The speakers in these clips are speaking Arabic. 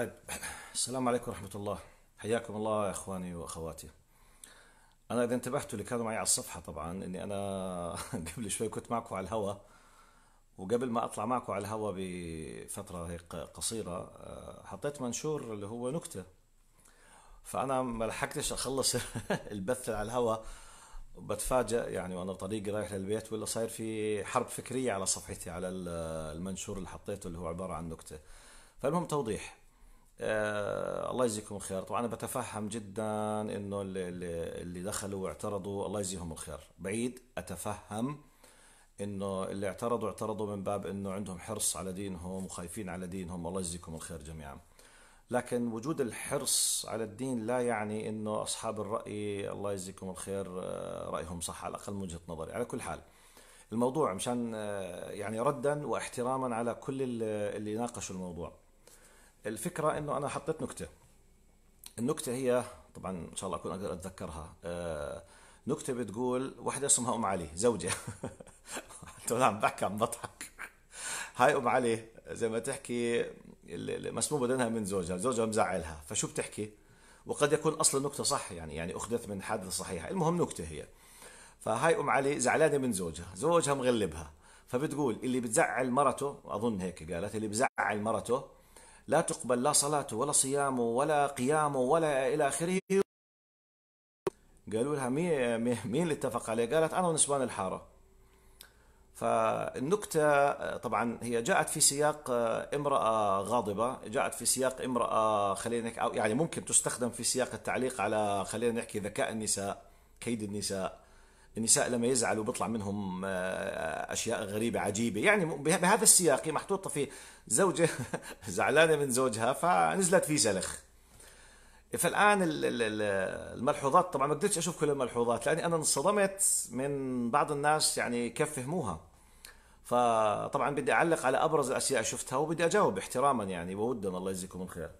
طيب السلام عليكم ورحمة الله حياكم الله يا إخواني وأخواتي أنا إذا انتبهتوا اللي كانوا معي على الصفحة طبعا إني أنا قبل شوي كنت معكم على الهوا وقبل ما أطلع معكم على الهوا بفترة هيك قصيرة آه، حطيت منشور اللي هو نكتة فأنا ما لحقتش أخلص البث على الهوا بتفاجئ يعني وأنا طريقي رايح للبيت ولا صاير في حرب فكرية على صفحتي على المنشور اللي حطيته اللي هو عبارة عن نكتة فالمهم توضيح آه، الله يجزيكم الخير طبعا انا بتفهم جدا انه اللي, اللي دخلوا واعترضوا الله يجزيهم الخير بعيد اتفهم انه اللي اعترضوا اعترضوا من باب انه عندهم حرص على دينهم وخايفين على دينهم الله يجزيكم الخير جميعا لكن وجود الحرص على الدين لا يعني انه اصحاب الراي الله يجزيكم الخير آه، رايهم صح على الاقل من وجهه نظري على كل حال الموضوع مشان آه، يعني ردا واحتراما على كل اللي ناقشوا الموضوع الفكره انه انا حطيت نكته النكته هي طبعا ان شاء الله اكون اقدر اتذكرها آه، نكته بتقول واحده اسمها ام علي زوجه أنا عم بحكي عم بضحك هاي ام علي زي ما تحكي مسموم بدنها من زوجها زوجها مزعلها فشو بتحكي وقد يكون اصل النكته صح يعني يعني اخذت من حادثة صحيحة المهم نكته هي فهاي ام علي زعلانه من زوجها زوجها مغلبها فبتقول اللي بتزعل مرته اظن هيك قالت اللي بزعل مرته لا تقبل لا صلاته ولا صيامه ولا قيامه ولا إلى آخره قالوا لها مين مين اللي اتفق عليه؟ قالت انا ونسوان الحاره. فالنكته طبعا هي جاءت في سياق آه، امراه غاضبه، جاءت في سياق امراه خلينا نحكي يعني ممكن تستخدم في سياق التعليق على خلينا نحكي ذكاء النساء، كيد النساء، النساء لما يزعلوا بيطلع منهم آه، اشياء غريبه عجيبه يعني بهذا السياق هي محطوطه في زوجه زعلانه من زوجها فنزلت في سلخ فالان الملحوظات طبعا ما قدرتش اشوف كل الملحوظات لاني انا انصدمت من بعض الناس يعني كيف فهموها فطبعا بدي اعلق على ابرز الاشياء شفتها وبدي اجاوب احتراما يعني وودا الله يجزيكم الخير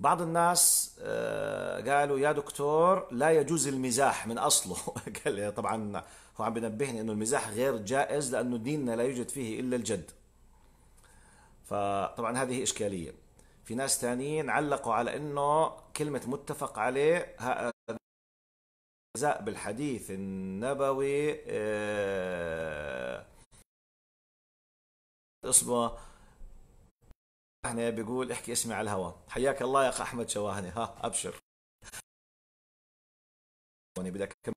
بعض الناس آه، قالوا يا دكتور لا يجوز المزاح من اصله قال طبعا هو عم بنبهني انه المزاح غير جائز لانه ديننا لا يوجد فيه الا الجد فطبعا هذه اشكاليه في ناس ثانيين علقوا على انه كلمه متفق عليه جزاء بالحديث النبوي آه، اسمه شواهنه بيقول احكي اسمي على الهواء حياك الله يا اخ احمد شواهنه ها ابشر وانا يعني بدك كم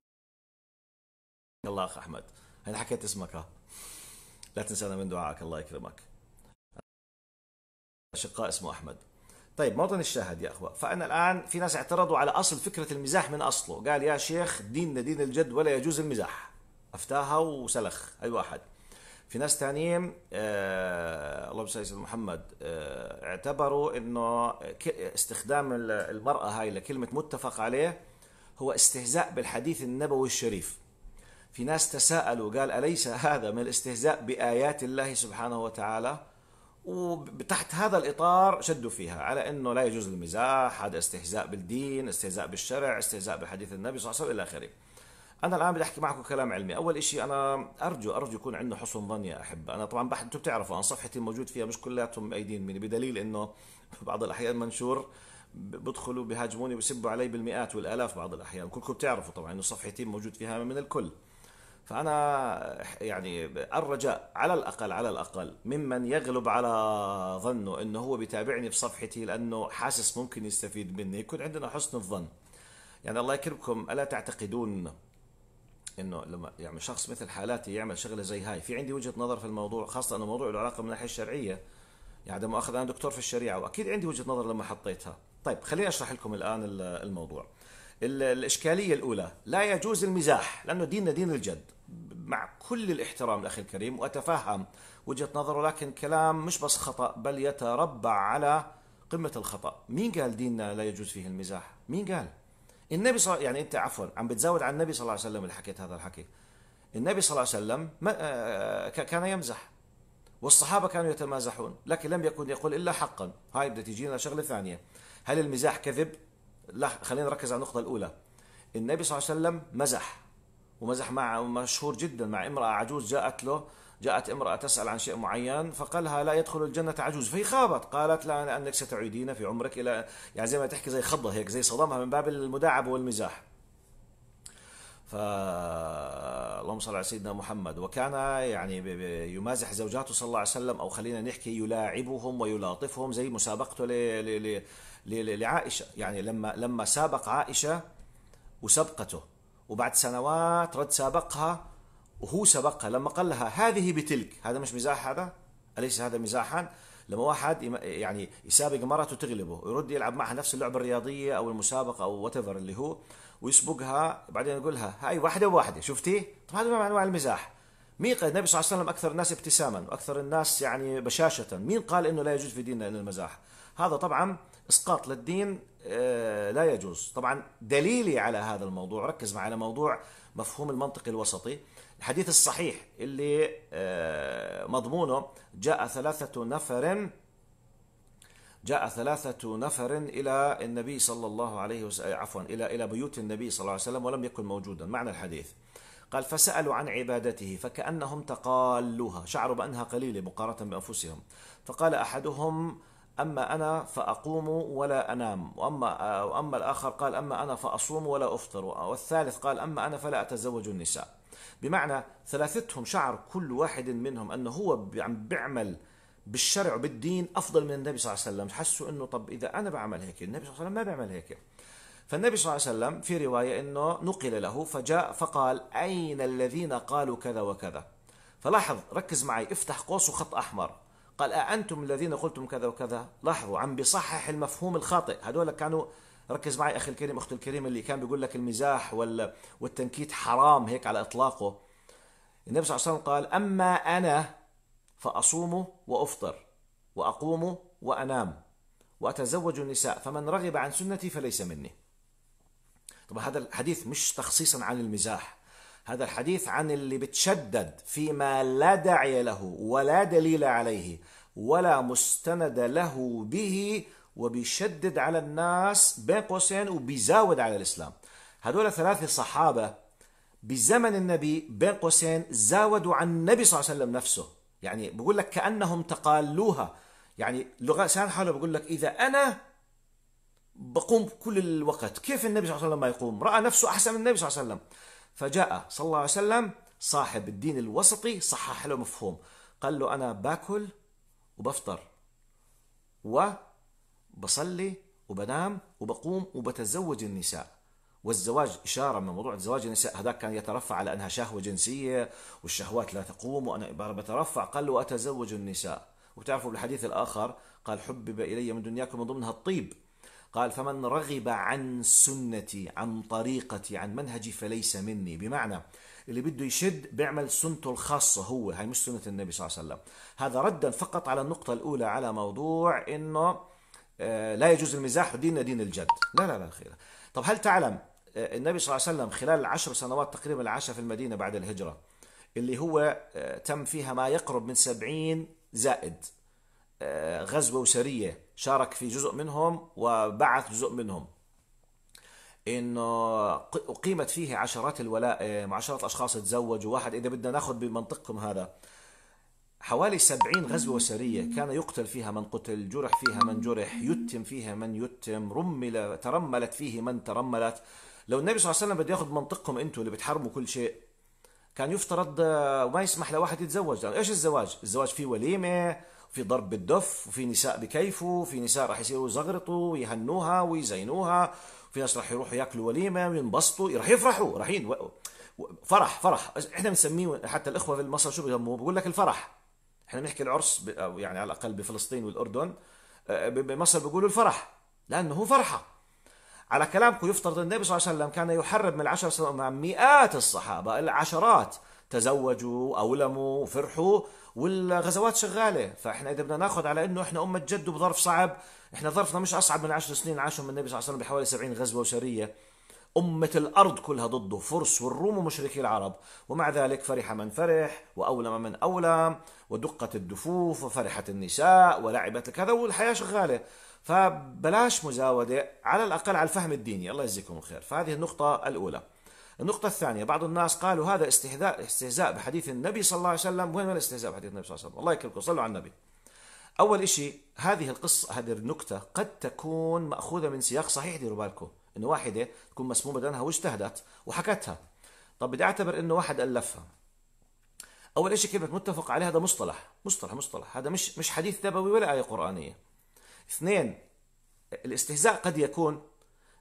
الله اخ احمد انا حكيت اسمك ها لا تنسانا من دعائك الله يكرمك اشقاء اسمه احمد طيب موطن الشاهد يا اخوة فأنا الآن في ناس اعترضوا على أصل فكرة المزاح من أصله قال يا شيخ ديننا دين الجد ولا يجوز المزاح أفتاها وسلخ أي واحد في ناس تانيين آه، اللهم صل على محمد آه، اعتبروا انه استخدام المراه هاي لكلمه متفق عليه هو استهزاء بالحديث النبوي الشريف في ناس تساءلوا قال أليس هذا من الاستهزاء بآيات الله سبحانه وتعالى وتحت هذا الإطار شدوا فيها على أنه لا يجوز المزاح هذا استهزاء بالدين استهزاء بالشرع استهزاء بحديث النبي صلى الله عليه وسلم إلى آخره انا الان بدي احكي معكم كلام علمي اول شيء انا ارجو ارجو يكون عندنا حسن ظن يا احبه انا طبعا بح... انتم بتعرفوا انا صفحتي الموجود فيها مش كلياتهم مأيدين مني بدليل انه بعض الاحيان منشور بدخلوا بهاجموني وبسبوا علي بالمئات والالاف بعض الاحيان كلكم بتعرفوا طبعا انه صفحتي موجود فيها من الكل فانا يعني الرجاء على الاقل على الاقل ممن يغلب على ظنه انه هو بيتابعني في صفحتي لانه حاسس ممكن يستفيد مني يكون عندنا حسن الظن يعني الله يكرمكم الا تعتقدون انه لما يعني شخص مثل حالاتي يعمل شغله زي هاي في عندي وجهه نظر في الموضوع خاصه انه موضوع له علاقه من الناحيه الشرعيه يعني مؤاخذة انا دكتور في الشريعه واكيد عندي وجهه نظر لما حطيتها طيب خليني اشرح لكم الان الموضوع الاشكاليه الاولى لا يجوز المزاح لانه ديننا دين الجد مع كل الاحترام لاخي الكريم واتفهم وجهه نظره لكن كلام مش بس خطا بل يتربع على قمه الخطا مين قال ديننا لا يجوز فيه المزاح مين قال النبي صلى يعني انت عفوا عم بتزود على النبي صلى الله عليه وسلم اللي حكيت هذا الحكي النبي صلى الله عليه وسلم ما آه، آه، كان يمزح والصحابه كانوا يتمازحون لكن لم يكن يقول الا حقا هاي بدها تجينا شغله ثانيه هل المزاح كذب لا خلينا نركز على النقطه الاولى النبي صلى الله عليه وسلم مزح ومزح مع مشهور جدا مع امراه عجوز جاءت له جاءت امرأة تسأل عن شيء معين فقالها لا يدخل الجنة عجوز فهي خابت قالت لا لأنك ستعيدين في عمرك إلى يعني زي ما تحكي زي خضة هيك زي صدمها من باب المداعبة والمزاح ف اللهم صل على سيدنا محمد وكان يعني يمازح زوجاته صلى الله عليه وسلم او خلينا نحكي يلاعبهم ويلاطفهم زي مسابقته ل... ل... ل... لعائشه يعني لما لما سابق عائشه وسبقته وبعد سنوات رد سابقها وهو سبقها لما قال لها هذه بتلك هذا مش مزاح هذا أليس هذا مزاحا لما واحد يعني يسابق مرته تغلبه ويرد يلعب معها نفس اللعبة الرياضية أو المسابقة أو وات اللي هو ويسبقها بعدين يقول لها هاي واحدة بواحدة شفتي طب هذا نوع من أنواع المزاح مين قال النبي صلى الله عليه وسلم أكثر الناس ابتساما وأكثر الناس يعني بشاشة مين قال إنه لا يجوز في ديننا إلا المزاح هذا طبعا إسقاط للدين آه، لا يجوز طبعا دليلي على هذا الموضوع ركز معي على موضوع مفهوم المنطق الوسطي الحديث الصحيح اللي آه، مضمونه جاء ثلاثة نفر جاء ثلاثة نفر إلى النبي صلى الله عليه وسلم آه، عفوا إلى إلى بيوت النبي صلى الله عليه وسلم ولم يكن موجودا معنى الحديث قال فسألوا عن عبادته فكأنهم تقالوها شعروا بأنها قليلة مقارنة بأنفسهم فقال أحدهم أما أنا فأقوم ولا أنام وأما, وأما الآخر قال أما أنا فأصوم ولا أفطر والثالث قال أما أنا فلا أتزوج النساء بمعنى ثلاثتهم شعر كل واحد منهم أنه هو عم بيعمل بالشرع وبالدين أفضل من النبي صلى الله عليه وسلم حسوا أنه طب إذا أنا بعمل هيك النبي صلى الله عليه وسلم ما بيعمل هيك فالنبي صلى الله عليه وسلم في رواية أنه نقل له فجاء فقال أين الذين قالوا كذا وكذا فلاحظ ركز معي افتح قوس وخط أحمر قال أأنتم الذين قلتم كذا وكذا لاحظوا عم بيصحح المفهوم الخاطئ هدول كانوا ركز معي أخي الكريم أخت الكريم اللي كان بيقول لك المزاح وال... والتنكيت حرام هيك على إطلاقه النبي صلى الله عليه وسلم قال أما أنا فأصوم وأفطر وأقوم وأنام وأتزوج النساء فمن رغب عن سنتي فليس مني طبعا هذا الحديث مش تخصيصا عن المزاح هذا الحديث عن اللي بتشدد فيما لا داعي له ولا دليل عليه ولا مستند له به وبيشدد على الناس بين قوسين وبيزاود على الإسلام هذول ثلاثة صحابة بزمن النبي بين قوسين زاودوا عن النبي صلى الله عليه وسلم نفسه يعني بقول لك كأنهم تقالوها يعني لغة سامحه حاله بقول لك إذا أنا بقوم كل الوقت كيف النبي صلى الله عليه وسلم ما يقوم رأى نفسه أحسن من النبي صلى الله عليه وسلم فجاء صلى الله عليه وسلم صاحب الدين الوسطي صحح له مفهوم قال له أنا باكل وبفطر وبصلي وبنام وبقوم وبتزوج النساء والزواج إشارة من موضوع زواج النساء هذا كان يترفع على أنها شهوة جنسية والشهوات لا تقوم وأنا بترفع قال له أتزوج النساء وتعرفوا بالحديث الآخر قال حبب إلي من دنياكم من ضمنها الطيب قال فمن رغب عن سنتي عن طريقتي عن منهجي فليس مني بمعنى اللي بده يشد بيعمل سنته الخاصة هو هاي مش سنة النبي صلى الله عليه وسلم هذا ردا فقط على النقطة الأولى على موضوع إنه آه، لا يجوز المزاح وديننا دين الجد لا لا لا خير طب هل تعلم آه، النبي صلى الله عليه وسلم خلال العشر سنوات تقريبا العاشرة في المدينة بعد الهجرة اللي هو آه، تم فيها ما يقرب من سبعين زائد غزوة وسرية شارك في جزء منهم وبعث جزء منهم انه اقيمت فيه عشرات الولاء آه، عشرات اشخاص تزوجوا واحد اذا بدنا ناخذ بمنطقكم هذا حوالي سبعين غزوة سرية كان يقتل فيها من قتل جرح فيها من جرح يتم فيها من يتم رمل ترملت فيه من ترملت لو النبي صلى الله عليه وسلم بده ياخذ منطقكم انتم اللي بتحرموا كل شيء كان يفترض آه، ما يسمح لواحد يتزوج لأنه ايش الزواج الزواج فيه وليمة في ضرب بالدف وفي نساء بكيفه وفي نساء راح يصيروا يزغرطوا ويهنوها ويزينوها وفي ناس راح يروحوا ياكلوا وليمه وينبسطوا راح يفرحوا رايحين و... فرح فرح احنا بنسميه حتى الاخوه في مصر شو بيسموه بقول لك الفرح احنا بنحكي العرس ب... او يعني على الاقل بفلسطين والاردن آه، بمصر بيقولوا الفرح لانه هو فرحه على كلامكم يفترض النبي صلى الله عليه وسلم كان يحرب من العشر سنوات مع مئات الصحابه العشرات تزوجوا أولموا وفرحوا والغزوات شغالة فإحنا إذا بدنا ناخذ على إنه إحنا أمة جد وبظرف صعب إحنا ظرفنا مش أصعب من عشر سنين عاشهم النبي صلى الله عليه وسلم بحوالي 70 غزوة وشرية أمة الأرض كلها ضده فرس والروم ومشركي العرب ومع ذلك فرح من فرح وأولم من أولم ودقت الدفوف وفرحت النساء ولعبت كذا والحياة شغالة فبلاش مزاودة على الأقل على الفهم الديني الله يجزيكم الخير فهذه النقطة الأولى النقطة الثانية بعض الناس قالوا هذا استهزاء استهزاء بحديث النبي صلى الله عليه وسلم وين الاستهزاء بحديث النبي صلى الله عليه وسلم الله يكرمكم صلوا على النبي أول شيء هذه القصة هذه النكتة قد تكون مأخوذة من سياق صحيح ديروا بالكم إنه واحدة تكون مسمومة بدنها واجتهدت وحكتها طب بدي أعتبر إنه واحد ألفها أول شيء كلمة متفق عليه هذا مصطلح مصطلح مصطلح هذا مش مش حديث نبوي ولا آية قرآنية اثنين الاستهزاء قد يكون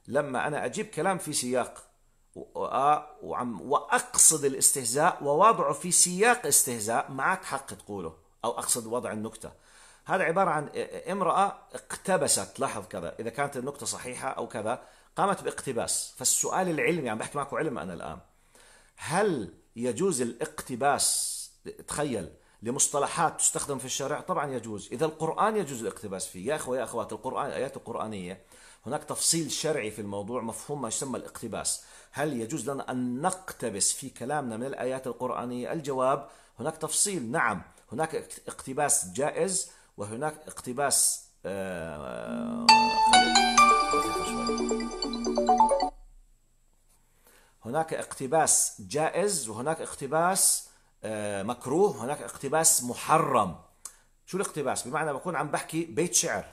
لما أنا أجيب كلام في سياق آه، وعم واقصد الاستهزاء وواضعه في سياق استهزاء معك حق تقوله او اقصد وضع النكته هذا عباره عن امراه اقتبست لاحظ كذا اذا كانت النكته صحيحه او كذا قامت باقتباس فالسؤال العلمي عم بحكي معكم علم انا الان هل يجوز الاقتباس تخيل لمصطلحات تستخدم في الشارع طبعا يجوز إذا القرآن يجوز الاقتباس فيه يا أخوة يا أخوات القرآن ايات القرآنية هناك تفصيل شرعي في الموضوع مفهوم ما يسمى الاقتباس هل يجوز لنا أن نقتبس في كلامنا من الآيات القرآنية الجواب هناك تفصيل نعم هناك اقتباس جائز وهناك اقتباس آه، آه، هناك اقتباس جائز وهناك اقتباس آه، مكروه هناك اقتباس محرم شو الاقتباس بمعنى بكون عم بحكي بيت شعر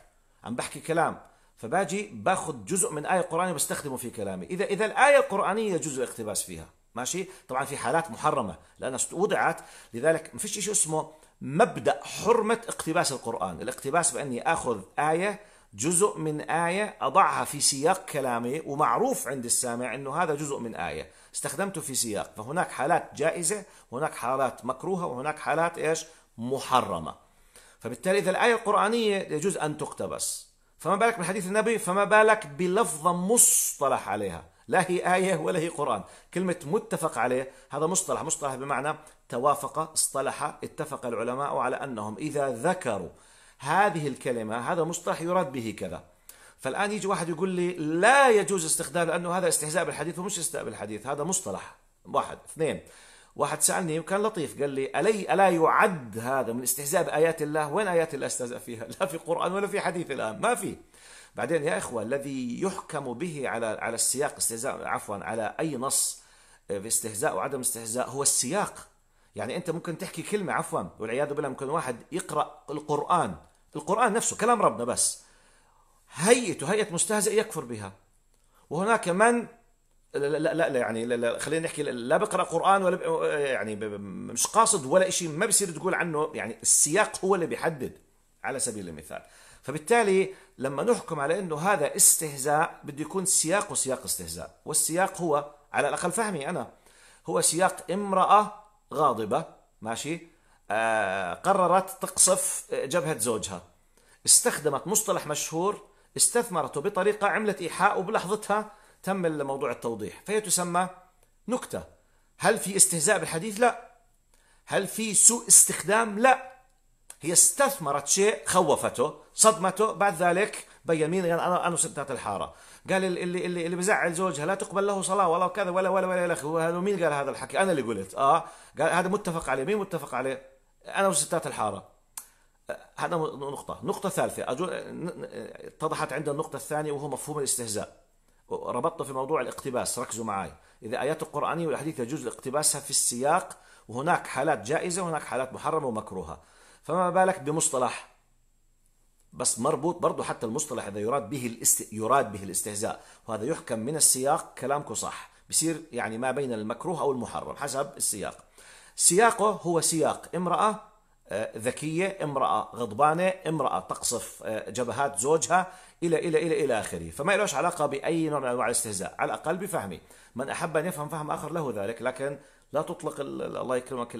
عم بحكي كلام فباجي باخذ جزء من آية قرآنية بستخدمه في كلامي إذا إذا الآية القرآنية جزء اقتباس فيها ماشي طبعا في حالات محرمة لأنها وضعت لذلك ما فيش شيء اسمه مبدأ حرمة اقتباس القرآن الاقتباس بأني أخذ آية جزء من آية أضعها في سياق كلامي ومعروف عند السامع أنه هذا جزء من آية استخدمته في سياق فهناك حالات جائزة هناك حالات مكروهة وهناك حالات إيش محرمة فبالتالي إذا الآية القرآنية يجوز أن تقتبس فما بالك بحديث النبي فما بالك بلفظة مصطلح عليها لا هي آية ولا هي قرآن كلمة متفق عليه هذا مصطلح مصطلح بمعنى توافق اصطلح اتفق العلماء على أنهم إذا ذكروا هذه الكلمة هذا مصطلح يراد به كذا فالآن يجي واحد يقول لي لا يجوز استخدام لأنه هذا استهزاء بالحديث ومش استهزاء بالحديث هذا مصطلح واحد اثنين واحد سالني وكان لطيف قال لي الي الا يعد هذا من الاستهزاء بايات الله وين ايات الله استهزا فيها لا في قران ولا في حديث الان ما في بعدين يا اخوه الذي يحكم به على على السياق استهزاء عفوا على اي نص آه، في استهزاء وعدم استهزاء هو السياق يعني انت ممكن تحكي كلمه عفوا والعياذ بالله ممكن واحد يقرا القران القران نفسه كلام ربنا بس هيئته هيئه مستهزئ يكفر بها وهناك من لا لا لا يعني لا لا خلينا نحكي لا بقرا قران ولا يعني مش قاصد ولا شيء ما بصير تقول عنه يعني السياق هو اللي بيحدد على سبيل المثال فبالتالي لما نحكم على انه هذا استهزاء بده يكون سياقه سياق استهزاء والسياق هو على الاقل فهمي انا هو سياق امراه غاضبه ماشي آه قررت تقصف جبهه زوجها استخدمت مصطلح مشهور استثمرته بطريقه عملت ايحاء وبلحظتها تم موضوع التوضيح فهي تسمى نكتة هل في استهزاء بالحديث؟ لا هل في سوء استخدام؟ لا هي استثمرت شيء خوفته صدمته بعد ذلك بين مين يعني انا انا ستات الحاره قال اللي اللي اللي بزعل زوجها لا تقبل له صلاه ولا كذا ولا ولا ولا الى اخره مين قال هذا الحكي انا اللي قلت اه قال هذا متفق عليه مين متفق عليه انا وستات الحاره هذا نقطه نقطه ثالثه اتضحت عندنا النقطه الثانيه وهو مفهوم الاستهزاء ربطته في موضوع الاقتباس ركزوا معي إذا آيات القرآنية والحديث يجوز اقتباسها في السياق وهناك حالات جائزة وهناك حالات محرمة ومكروهة فما بالك بمصطلح بس مربوط برضه حتى المصطلح إذا يراد به الاست... يراد به الاستهزاء وهذا يحكم من السياق كلامك صح بصير يعني ما بين المكروه أو المحرم حسب السياق سياقه هو سياق امرأة آه، ذكية امرأة غضبانة امرأة تقصف آه، جبهات زوجها إلى إلى إلى إلى آخره فما لهش علاقة بأي نوع من أنواع الاستهزاء على الأقل بفهمي من أحب أن يفهم فهم آخر له ذلك لكن لا تطلق الله يكرمك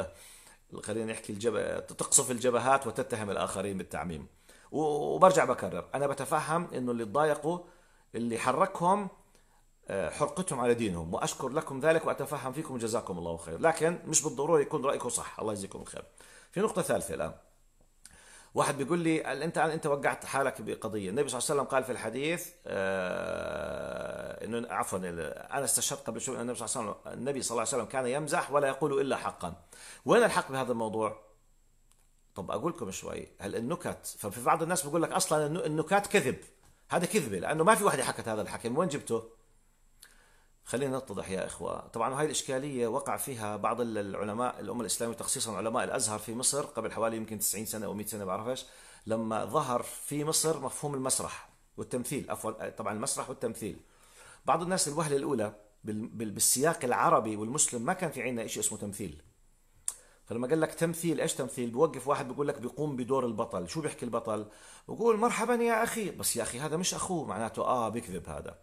خلينا نحكي الجبه تقصف الجبهات وتتهم الآخرين بالتعميم وبرجع بكرر أنا بتفهم أنه اللي تضايقوا اللي حركهم حرقتهم على دينهم واشكر لكم ذلك واتفهم فيكم جزاكم الله خير لكن مش بالضروره يكون رايكم صح الله يجزيكم الخير في نقطه ثالثه الان واحد بيقول لي انت انت وقعت حالك بقضيه النبي صلى الله عليه وسلم قال في الحديث آه انه عفوا انا استشهدت قبل شوي النبي صلى الله عليه وسلم النبي صلى الله عليه وسلم كان يمزح ولا يقول الا حقا وين الحق بهذا الموضوع طب اقول لكم شوي هل النكت ففي بعض الناس بيقول لك اصلا النكات كذب هذا كذبه لانه ما في وحده حكت هذا الحكي من وين جبته خلينا نتضح يا إخوة طبعا هذه الإشكالية وقع فيها بعض العلماء الأمة الإسلامية تخصيصا علماء الأزهر في مصر قبل حوالي يمكن 90 سنة أو 100 سنة بعرفش لما ظهر في مصر مفهوم المسرح والتمثيل عفوا طبعا المسرح والتمثيل بعض الناس الوهلة الأولى بالسياق العربي والمسلم ما كان في عندنا شيء اسمه تمثيل فلما قال لك تمثيل ايش تمثيل بوقف واحد بيقول لك بيقوم بدور البطل شو بيحكي البطل بقول مرحبا يا اخي بس يا اخي هذا مش اخوه معناته اه بيكذب هذا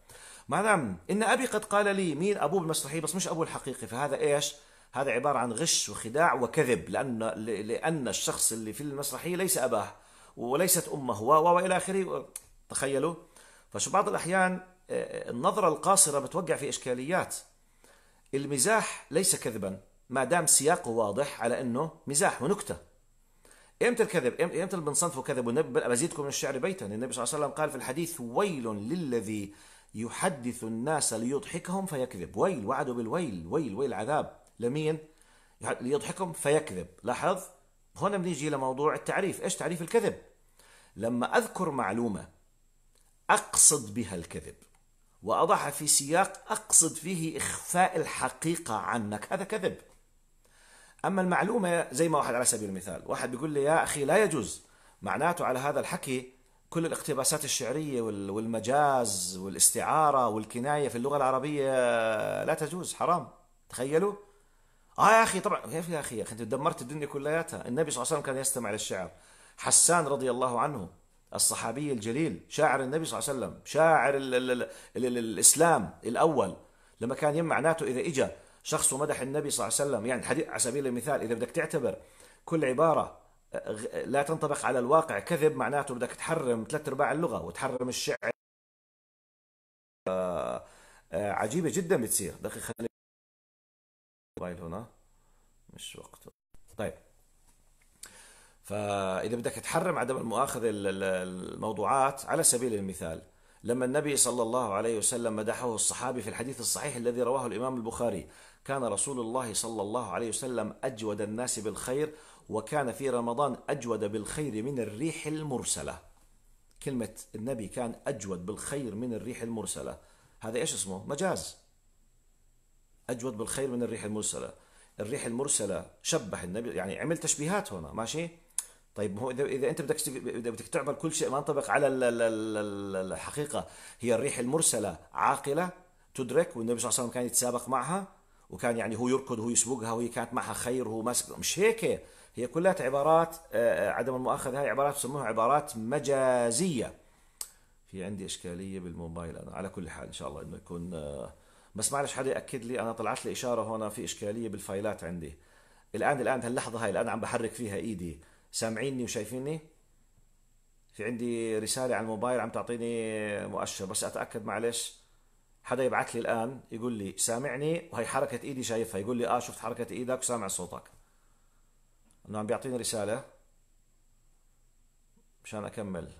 مدام إن أبي قد قال لي مين أبوه بالمسرحية بس مش أبوه الحقيقي فهذا إيش هذا عبارة عن غش وخداع وكذب لأن لأن الشخص اللي في المسرحية ليس أباه وليست أمه و وإلى آخره تخيلوا فشو بعض الأحيان آه، آه، النظرة القاصرة بتوقع في إشكاليات المزاح ليس كذبا ما دام سياقه واضح على أنه مزاح ونكتة امتى الكذب؟ امتى اللي بنصنفه كذب والنبي بزيدكم من الشعر بيتا، النبي صلى الله عليه وسلم قال في الحديث ويل للذي يحدث الناس ليضحكهم فيكذب ويل وعدوا بالويل ويل ويل عذاب لمين ليضحكهم فيكذب لاحظ هنا بنيجي لموضوع التعريف ايش تعريف الكذب لما اذكر معلومه اقصد بها الكذب واضعها في سياق اقصد فيه اخفاء الحقيقه عنك هذا كذب اما المعلومه زي ما واحد على سبيل المثال واحد بيقول لي يا اخي لا يجوز معناته على هذا الحكي كل الاقتباسات الشعرية والمجاز والاستعارة والكناية في اللغة العربية لا تجوز حرام تخيلوا اه يا اخي طبعا كيف يا اخي يا اخي انت دمرت الدنيا كلياتها النبي صلى الله عليه وسلم كان يستمع للشعر حسان رضي الله عنه الصحابي الجليل شاعر النبي صلى الله عليه وسلم شاعر الـ الـ الـ الـ الإسلام الأول لما كان يم معناته إذا إجا شخص ومدح النبي صلى الله عليه وسلم يعني حديث على سبيل المثال إذا بدك تعتبر كل عبارة لا تنطبق على الواقع كذب معناته بدك تحرم ثلاث ارباع اللغه وتحرم الشعر آه، آه، عجيبه جدا بتصير دقيقه خلي الموبايل هنا مش وقته طيب فاذا بدك تحرم عدم المؤاخذه الموضوعات على سبيل المثال لما النبي صلى الله عليه وسلم مدحه الصحابي في الحديث الصحيح الذي رواه الامام البخاري كان رسول الله صلى الله عليه وسلم اجود الناس بالخير وكان في رمضان أجود بالخير من الريح المرسلة كلمة النبي كان أجود بالخير من الريح المرسلة هذا إيش اسمه؟ مجاز أجود بالخير من الريح المرسلة الريح المرسلة شبه النبي يعني عمل تشبيهات هنا ماشي؟ طيب هو إذا, إذا أنت بدك إذا بدك تعمل كل شيء ما ينطبق على الحقيقة هي الريح المرسلة عاقلة تدرك والنبي صلى الله عليه وسلم كان يتسابق معها وكان يعني هو يركض وهو يسبقها وهي كانت معها خير وهو ماسك مش هيك هي كلها عبارات آه، آه، عدم المؤاخذه هاي عبارات بسموها عبارات مجازيه في عندي اشكاليه بالموبايل انا على كل حال ان شاء الله انه يكون آه، بس معلش حدا ياكد لي انا طلعت لي اشاره هنا في اشكاليه بالفايلات عندي الان الان هاللحظه هاي الان عم بحرك فيها ايدي سامعيني وشايفيني في عندي رساله على الموبايل عم تعطيني مؤشر بس اتاكد معلش حدا يبعث لي الان يقول لي سامعني وهي حركه ايدي شايفها يقول لي اه شفت حركه ايدك وسامع صوتك انه عم بيعطيني رساله مشان اكمل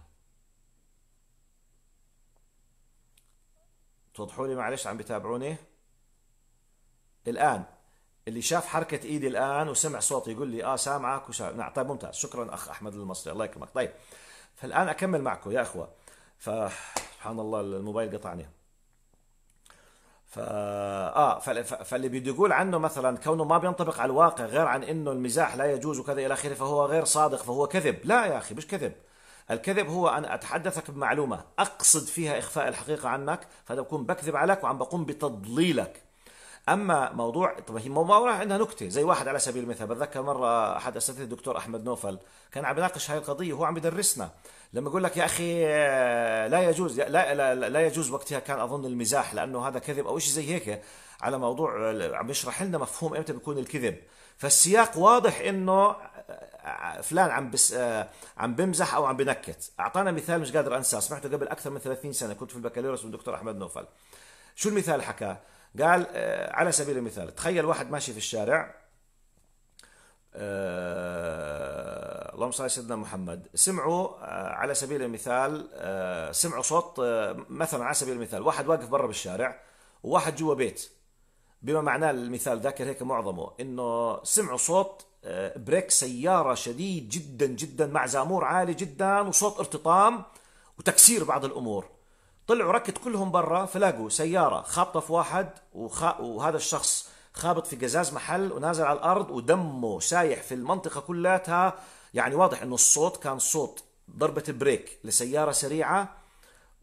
توضحوا لي معلش عم بتابعوني الان اللي شاف حركة ايدي الان وسمع صوتي يقول لي اه سامعك وسامع نعم طيب ممتاز شكرا اخ احمد المصري الله يكرمك طيب فالان اكمل معكم يا اخوه فسبحان الله الموبايل قطعني ف اه فاللي بده يقول عنه مثلا كونه ما بينطبق على الواقع غير عن انه المزاح لا يجوز وكذا الى اخره فهو غير صادق فهو كذب، لا يا اخي مش كذب. الكذب هو ان اتحدثك بمعلومه اقصد فيها اخفاء الحقيقه عنك فانا بكون بكذب عليك وعم بقوم بتضليلك. اما موضوع طب هي موضوع عندها نكته زي واحد على سبيل المثال بتذكر مره احد اساتذه الدكتور احمد نوفل كان عم يناقش هاي القضيه وهو عم يدرسنا لما يقول لك يا اخي آه، لا يجوز لا لا, لا, لا يجوز وقتها كان اظن المزاح لانه هذا كذب او شيء زي هيك على موضوع عم يشرح لنا مفهوم امتى بيكون الكذب فالسياق واضح انه آه، فلان عم بس آه، عم بمزح او عم بنكت اعطانا مثال مش قادر انساه سمعته قبل اكثر من 30 سنه كنت في البكالوريوس من الدكتور احمد نوفل شو المثال حكاه قال آه، على سبيل المثال تخيل واحد ماشي في الشارع آه، اللهم صل على سيدنا محمد سمعوا آه، على سبيل المثال سمعوا صوت مثلا على سبيل المثال واحد واقف برا بالشارع وواحد جوا بيت بما معناه المثال ذاكر هيك معظمه انه سمعوا صوت بريك سياره شديد جدا جدا مع زامور عالي جدا وصوت ارتطام وتكسير بعض الامور طلعوا ركض كلهم برا فلاقوا سياره خابطه في واحد وخ... وهذا الشخص خابط في قزاز محل ونازل على الارض ودمه سايح في المنطقه كلها يعني واضح انه الصوت كان صوت ضربه بريك لسياره سريعه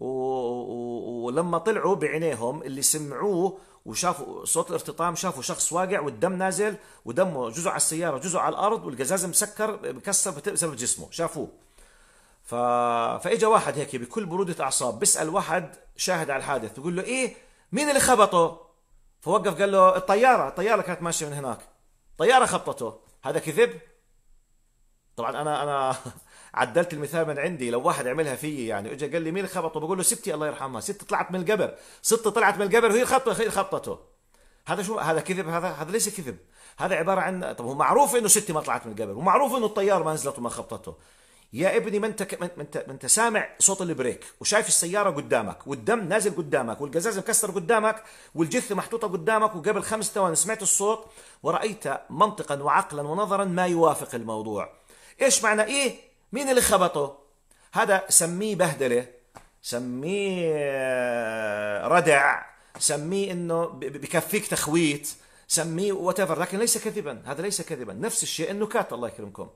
و... و... ولما طلعوا بعينيهم اللي سمعوه وشافوا صوت الارتطام شافوا شخص واقع والدم نازل ودمه جزء على السياره جزء على الارض والقزاز مسكر مكسر بسبب جسمه شافوه ف... فاجى واحد هيك بكل برودة أعصاب بيسأل واحد شاهد على الحادث بقول له إيه مين اللي خبطه فوقف قال له الطيارة الطيارة كانت ماشية من هناك طيارة خبطته هذا كذب طبعا أنا أنا عدلت المثال من عندي لو واحد عملها في يعني اجى قال لي مين خبطه بقول له ستي الله يرحمها ست طلعت من القبر ست طلعت من القبر وهي خبطه هي خبطته هذا شو هذا كذب هذا هذا ليس كذب هذا عباره عن طب هو معروف انه ستي ما طلعت من القبر ومعروف انه الطيار ما نزلت وما خبطته يا ابني ما انت ما انت ما انت سامع صوت البريك وشايف السياره قدامك والدم نازل قدامك والقزاز مكسر قدامك والجثه محطوطه قدامك وقبل خمس ثواني سمعت الصوت ورايت منطقا وعقلا ونظرا ما يوافق الموضوع ايش معنى ايه مين اللي خبطه هذا سميه بهدله سميه آه، ردع سميه انه بكفيك تخويت سميه وات لكن ليس كذبا هذا ليس كذبا نفس الشيء النكات الله يكرمكم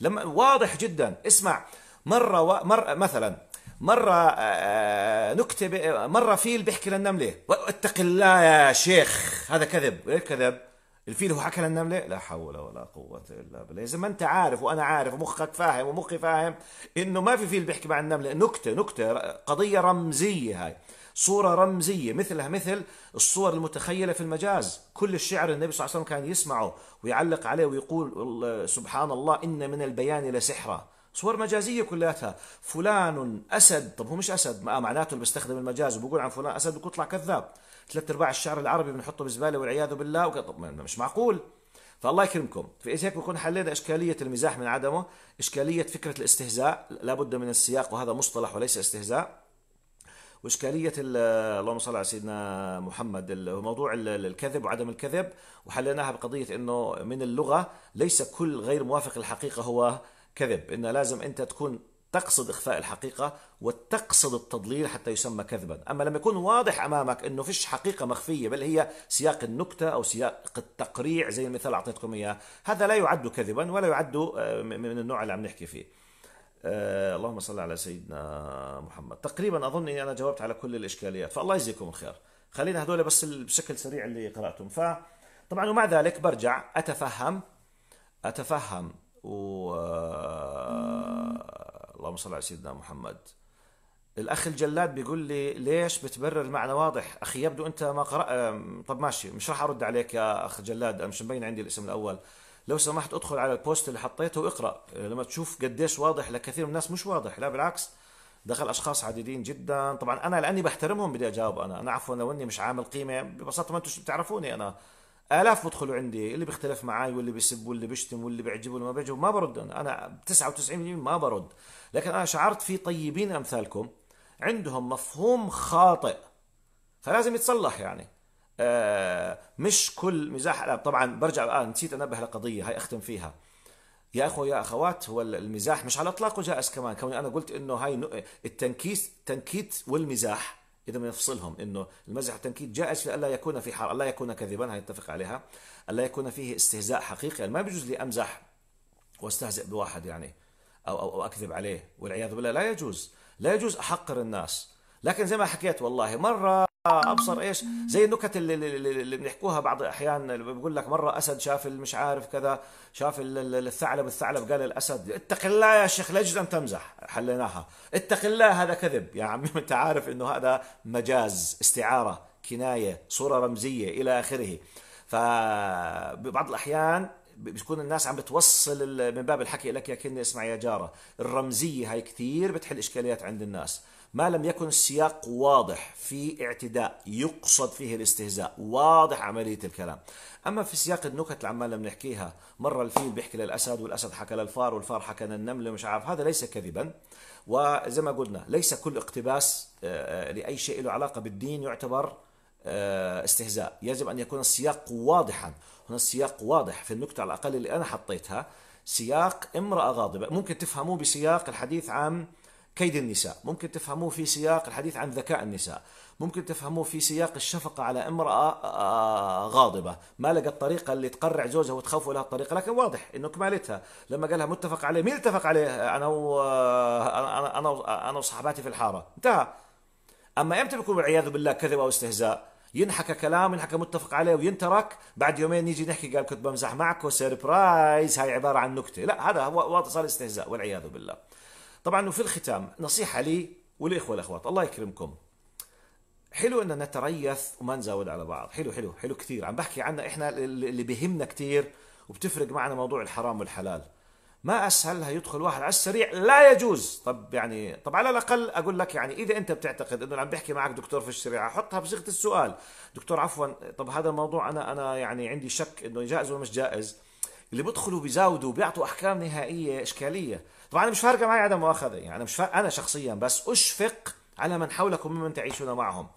لما واضح جدا اسمع مرة, و... مرة مثلا مرة آه، آه، نكتب مرة فيل بيحكي للنملة واتق الله يا شيخ هذا كذب كذب الفيل هو حكى للنمله لا حول ولا قوه الا بالله اذا ما انت عارف وانا عارف ومخك فاهم ومخي فاهم انه ما في فيل بيحكي مع النمله نكته نكته قضيه رمزيه هاي صورة رمزية مثلها مثل الصور المتخيلة في المجاز كل الشعر النبي صلى الله عليه وسلم كان يسمعه ويعلق عليه ويقول سبحان الله إن من البيان لسحرة صور مجازية كلها فلان أسد طب هو مش أسد ما معناته بيستخدم المجاز وبيقول عن فلان أسد بيطلع كذاب ثلاث ارباع الشعر العربي بنحطه بزباله والعياذ بالله طب مش معقول فالله يكرمكم فاذا هيك بكون حلينا اشكاليه المزاح من عدمه اشكاليه فكره الاستهزاء لابد من السياق وهذا مصطلح وليس استهزاء واشكاليه اللهم صل على سيدنا محمد موضوع الكذب وعدم الكذب وحليناها بقضيه انه من اللغه ليس كل غير موافق الحقيقه هو كذب إن لازم انت تكون تقصد إخفاء الحقيقة وتقصد التضليل حتى يسمى كذبا أما لما يكون واضح أمامك أنه فيش حقيقة مخفية بل هي سياق النكتة أو سياق التقريع زي المثال اللي أعطيتكم إياه هذا لا يعد كذبا ولا يعد آه، من النوع اللي عم نحكي فيه آه، اللهم صل على سيدنا محمد تقريبا أظن أني أنا جاوبت على كل الإشكاليات فالله يجزيكم الخير خلينا هدول بس بشكل سريع اللي قرأتهم فطبعا ومع ذلك برجع أتفهم أتفهم و اللهم صل على سيدنا محمد الاخ الجلاد بيقول لي ليش بتبرر المعنى واضح اخي يبدو انت ما قرأ طب ماشي مش راح ارد عليك يا اخ جلاد انا مش مبين عندي الاسم الاول لو سمحت ادخل على البوست اللي حطيته واقرا لما تشوف قديش واضح لكثير من الناس مش واضح لا بالعكس دخل اشخاص عديدين جدا طبعا انا لاني بحترمهم بدي اجاوب انا انا عفوا لو اني مش عامل قيمه ببساطه ما انتم بتعرفوني انا الاف بدخلوا عندي اللي بيختلف معي واللي بيسب واللي بيشتم واللي بيعجبه واللي ما بيعجبه ما برد انا انا 99% ما برد لكن انا شعرت في طيبين امثالكم عندهم مفهوم خاطئ فلازم يتصلح يعني آه، مش كل مزاح طبعا برجع الان آه نسيت انبه لقضيه هاي اختم فيها يا اخو يا اخوات هو المزاح مش على اطلاقه جائز كمان كوني انا قلت انه هاي التنكيس تنكيت والمزاح إذا يفصلهم أنه المزح والتنكيل جائز في ألا يكون في حرام ألا يكون كذبا هنتفق عليها ألا يكون فيه استهزاء حقيقي يعني ما بيجوز لي أمزح واستهزئ بواحد يعني أو, أو, أو أكذب عليه والعياذ بالله لا يجوز لا يجوز أحقر الناس لكن زي ما حكيت والله مرة ابصر ايش زي النكت اللي, اللي بنحكوها بعض الاحيان بقول لك مره اسد شاف مش عارف كذا شاف الثعلب الثعلب قال الاسد اتق الله يا شيخ لجد ان تمزح حليناها اتق الله هذا كذب يا عمي انت عارف انه هذا مجاز استعاره كنايه صوره رمزيه الى اخره فبعض الاحيان بتكون الناس عم بتوصل من باب الحكي لك يا كني اسمع يا جاره الرمزيه هاي كثير بتحل اشكاليات عند الناس ما لم يكن السياق واضح في اعتداء يقصد فيه الاستهزاء واضح عملية الكلام أما في سياق النكت اللي عمالنا بنحكيها مرة الفيل بيحكي للأسد والأسد حكى للفار والفار حكى للنملة مش عارف هذا ليس كذبا وزي ما قلنا ليس كل اقتباس آه، آه، لأي شيء له علاقة بالدين يعتبر آه، استهزاء يجب أن يكون السياق واضحا هنا السياق واضح في النكتة على الأقل اللي أنا حطيتها سياق امرأة غاضبة ممكن تفهموه بسياق الحديث عن كيد النساء ممكن تفهموه في سياق الحديث عن ذكاء النساء ممكن تفهموه في سياق الشفقة على امرأة آه، آه، غاضبة ما لقى الطريقة اللي تقرع زوجها وتخوفه لها الطريقة لكن واضح انه كمالتها لما قالها متفق عليه مين اتفق عليه انا و... آه، انا انا انا وصحباتي في الحارة انتهى اما امتى بيكون والعياذ بالله كذب او استهزاء ينحكى كلام ينحكى متفق عليه وينترك بعد يومين نيجي نحكي قال كنت بمزح معك وسيربرايز هاي عبارة عن نكتة لا هذا هو صار استهزاء والعياذ بالله طبعا وفي الختام نصيحة لي والإخوة والأخوات الله يكرمكم حلو ان نتريث وما نزاود على بعض حلو حلو حلو كثير عم بحكي عنا احنا اللي بهمنا كثير وبتفرق معنا موضوع الحرام والحلال ما اسهلها يدخل واحد على السريع لا يجوز طب يعني طب على الاقل اقول لك يعني اذا انت بتعتقد انه عم بحكي معك دكتور في الشريعه حطها بصيغه السؤال دكتور عفوا طب هذا الموضوع انا انا يعني عندي شك انه جائز ولا مش جائز اللي بيدخلوا بيزاودوا بيعطوا احكام نهائيه اشكاليه طبعا انا مش فارقه معي عدم مؤاخذه يعني انا مش فارقة انا شخصيا بس اشفق على من حولكم ممن تعيشون معهم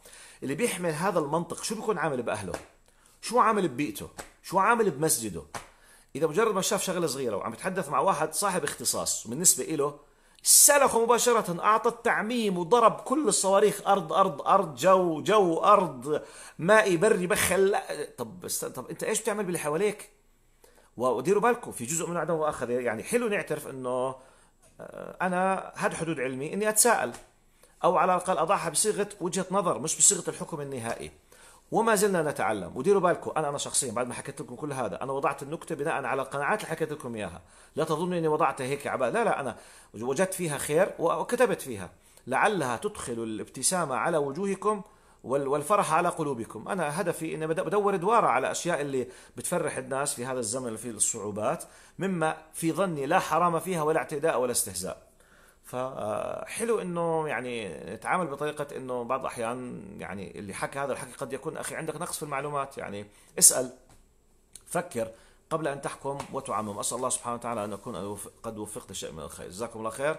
اللي بيحمل هذا المنطق شو بيكون عامل باهله شو عامل ببيئته شو عامل بمسجده اذا مجرد ما شاف شغله صغيره وعم يتحدث مع واحد صاحب اختصاص وبالنسبه له سلخه مباشرة أعطى التعميم وضرب كل الصواريخ أرض أرض أرض جو جو أرض مائي بري بخل طب طب أنت إيش بتعمل باللي حواليك؟ وديروا بالكم في جزء من عدم مؤاخذة يعني حلو نعترف إنه انا هاد حدود علمي اني اتساءل او على الاقل اضعها بصيغه وجهه نظر مش بصيغه الحكم النهائي وما زلنا نتعلم وديروا بالكم انا انا شخصيا بعد ما حكيت لكم كل هذا انا وضعت النكته بناء على القناعات اللي حكيت لكم اياها لا تظنوا اني وضعتها هيك عبال لا لا انا وجدت فيها خير وكتبت فيها لعلها تدخل الابتسامه على وجوهكم والفرح على قلوبكم أنا هدفي أني بدور دوارة على أشياء اللي بتفرح الناس في هذا الزمن اللي فيه الصعوبات مما في ظني لا حرام فيها ولا اعتداء ولا استهزاء فحلو آه، انه يعني نتعامل بطريقه انه بعض الاحيان يعني اللي حكى هذا الحكي قد يكون اخي عندك نقص في المعلومات يعني اسال فكر قبل ان تحكم وتعمم اسال الله سبحانه وتعالى ان اكون قد وفقت شيء من الخير جزاكم الله خير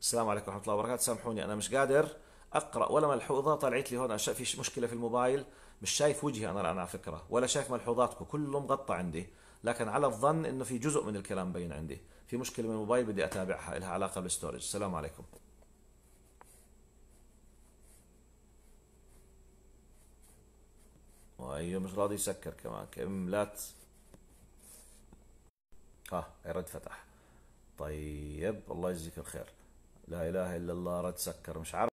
السلام عليكم ورحمه الله وبركاته سامحوني انا مش قادر اقرا ولا ملحوظه طلعت لي هون في مشكله في الموبايل مش شايف وجهي انا الان على فكره ولا شايف ملحوظاتكم كله مغطى عندي لكن على الظن انه في جزء من الكلام بين عندي في مشكله من الموبايل بدي اتابعها لها علاقه بالستورج السلام عليكم وايوه مش راضي يسكر كمان لا ها آه، رد فتح طيب الله يجزيك الخير لا اله الا الله رد سكر مش عارف